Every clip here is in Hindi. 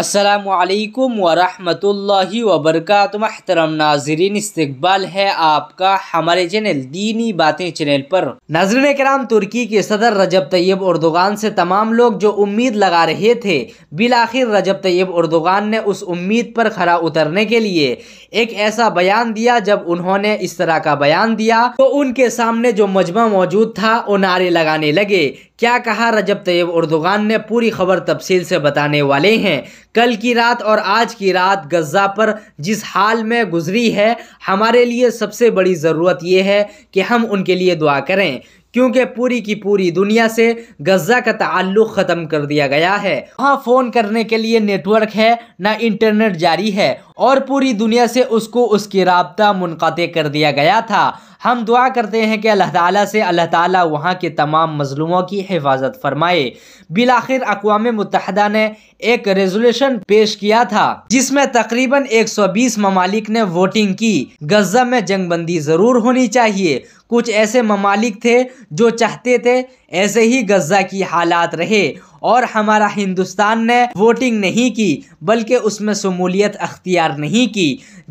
असलकम वरहमल वबरक महतरम नाजरीन इस्तबाल है आपका हमारे चैनल दीनी बातें चैनल पर नाजरन कराम तुर्की के सदर रजब तैयब उर्दोगान से तमाम लोग जो उम्मीद लगा रहे थे बिल आखिर रजब तैयब उर्दोगान ने उस उम्मीद पर खरा उतरने के लिए एक ऐसा बयान दिया जब उन्होंने इस तरह का बयान दिया तो उनके सामने जो मजमा मौजूद था वो नारे लगाने लगे क्या कहा रजब तैयब उर्दोगान ने पूरी खबर तफसील से बताने वाले हैं कल की रात और आज की रात गज़ा पर जिस हाल में गुजरी है हमारे लिए सबसे बड़ी ज़रूरत यह है कि हम उनके लिए दुआ करें क्योंकि पूरी की पूरी दुनिया से गजा का ताल्लुक ख़त्म कर दिया गया है वहाँ फ़ोन करने के लिए नेटवर्क है ना इंटरनेट जारी है और पूरी दुनिया से उसको उसकी रबता मुनक़ कर दिया गया था हम दुआ करते हैं कि अल्लाह ताला से अल्लाह ताला वहाँ के तमाम मजलूमों की हिफाजत फरमाए बिलाखिर अकवा मुतहदा ने एक रेजोल्यूशन पेश किया था जिसमें तकरीबन 120 ममालिक ने वोटिंग की गजा में जंगबंदी ज़रूर होनी चाहिए कुछ ऐसे ममालिक थे जो चाहते थे ऐसे ही गजा की हालात रहे और हमारा हिंदुस्तान ने वोटिंग नहीं की बल्कि उसमें शमूलियत अख्तियार नहीं की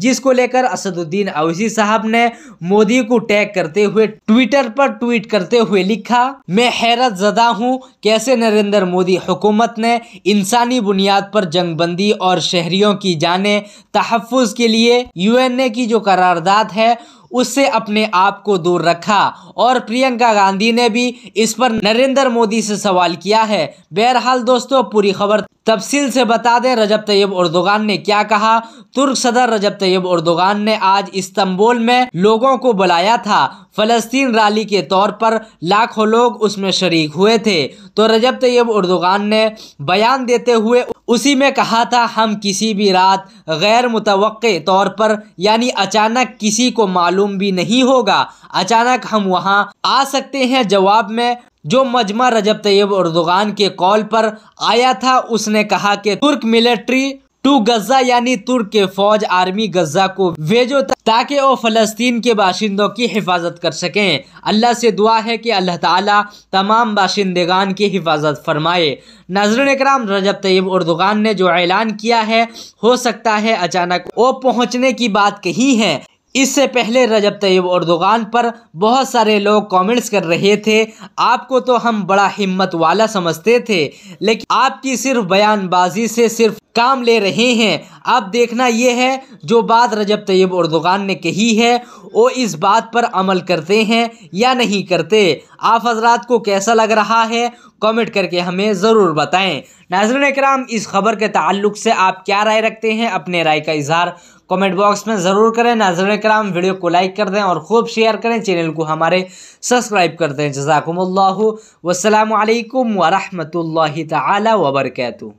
जिसको लेकर असदुद्दीन अवसी साहब ने मोदी को टैग करते हुए ट्विटर पर ट्वीट करते हुए लिखा मैं हैरत ज़दा हूँ कैसे नरेंद्र मोदी हुकूमत ने इंसानी बुनियाद पर जंगबंदी और शहरियों की जाने तहफ़ के लिए यू एन ए की जो करारदाद है उससे अपने आप को दूर रखा और प्रियंका गांधी ने भी इस पर नरेंद्र मोदी से सवाल किया है बहरहाल दोस्तों पूरी खबर तफसील से बता दें रजब तैयब उर्दोगान ने क्या कहा तुर्क सदर रजब तैयब उर्दोगान ने आज इस्तंबुल में लोगों को बुलाया था फ़लस्तीन रैली के तौर पर लाखों लोग उसमें शरीक हुए थे तो रजब तैयब उर्दोगान ने बयान देते हुए उसी में कहा था हम किसी भी रात गैर मुतव तौर पर यानी अचानक किसी को मालूम भी नहीं होगा अचानक हम वहाँ आ सकते हैं जवाब में जो मजमा रजब तैयब उर्दोगान के कॉल पर आया था उसने कहा कि तुर्क मिलिट्री टू गजा यानी तुर्क के फौज आर्मी गजा को भेजो ताकि वो फ़लस्तीन के बाशिंदों की हिफाजत कर सकें अल्लाह से दुआ है कि अल्लाह ताला तमाम बाशिंदगान की हिफाजत फरमाए नजर कराम रजब तैयब उर्दोगान ने जो ऐलान किया है हो सकता है अचानक वो पहुँचने की बात कही है इससे पहले रजब तैयब उर्दोगान पर बहुत सारे लोग कमेंट्स कर रहे थे आपको तो हम बड़ा हिम्मत वाला समझते थे लेकिन आपकी सिर्फ बयानबाजी से सिर्फ काम ले रहे हैं अब देखना यह है जो बात रजब तैयब उर्दगान ने कही है वो इस बात पर अमल करते हैं या नहीं करते आप हजरात को कैसा लग रहा है कमेंट करके हमें ज़रूर बताएं नाजरन कराम इस खबर के ताल्लुक से आप क्या राय रखते हैं अपने राय का इजहार कमेंट बॉक्स में ज़रूर करें नाजरन कराम वीडियो को लाइक कर दें और खूब शेयर करें चैनल को हमारे सब्सक्राइब कर दें जजाकम्ला वसलम वरहमल तबरकू